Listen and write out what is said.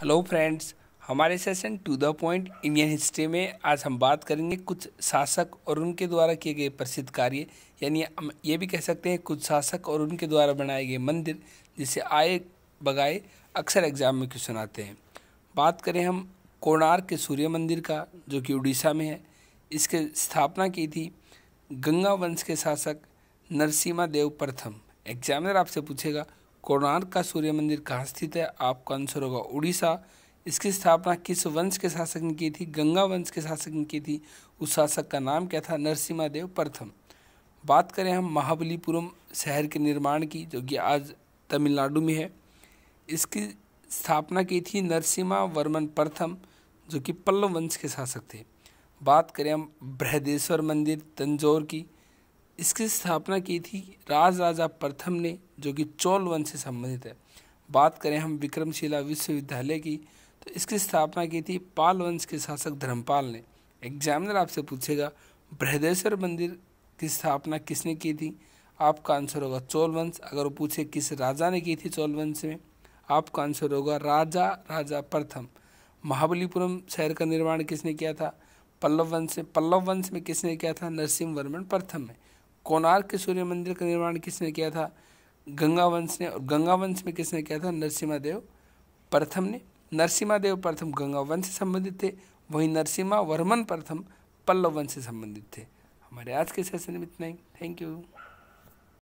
hello friends हमारे session to the point Indian history में आज हम बात करेंगे कुछ शासक और उनके द्वारा किए गए प्रसिद्ध कार्य यानी हम ये भी कह सकते हैं कुछ शासक और उनके द्वारा बनाए गए मंदिर जिसे आए बगाए अक्सर एग्जाम में क्वेश्चन आते हैं बात करें हम कोणार्क के सूर्य मंदिर का जो कि उड़ीसा में है इसके स्थापना की थी गंगा वंश के शासक नरसिम्हा देव प्रथम एग्जामिनर आपसे पूछेगा कोणार्क का सूर्य मंदिर कहाँ स्थित है आपका आंसर होगा उड़ीसा इसकी स्थापना किस वंश के शासक ने की थी गंगा वंश के शासक ने की थी उस शासक का नाम क्या था नरसिम्हा देव प्रथम बात करें हम महाबलीपुरम शहर के निर्माण की जो कि आज तमिलनाडु में है इसकी स्थापना की थी नरसिम्हा वर्मन प्रथम जो कि पल्लव वंश के शासक थे बात करें हम बृहदेश्वर मंदिर तंजौर की इसकी स्थापना की थी राज राजा प्रथम ने जो कि चोल वंश से संबंधित है बात करें हम विक्रमशिला विश्वविद्यालय की तो इसकी स्थापना की थी पाल वंश के शासक धर्मपाल ने एग्जामिनर आपसे पूछेगा बृहदेश्वर मंदिर की स्थापना किसने की थी आपका आंसर होगा चोल वंश अगर वो पूछे किस राजा ने की थी चोल वंश में आपका आंसर होगा राजा राजा प्रथम महाबलीपुरम शहर का निर्माण किसने किया था पल्लव वंश में पल्लव वंश में किसने किया था नरसिंह वर्मन प्रथम में कोणार्क के सूर्य मंदिर का निर्माण किसने किया था गंगा वंश ने और गंगा वंश में किसने किया था नरसिम्हा देव प्रथम ने नरसिम्हा देव प्रथम गंगा वंश से संबंधित थे वहीं नरसिम्हा वर्मन प्रथम पल्लव वंश से संबंधित थे हमारे आज के सेशन में इतना ही थैंक यू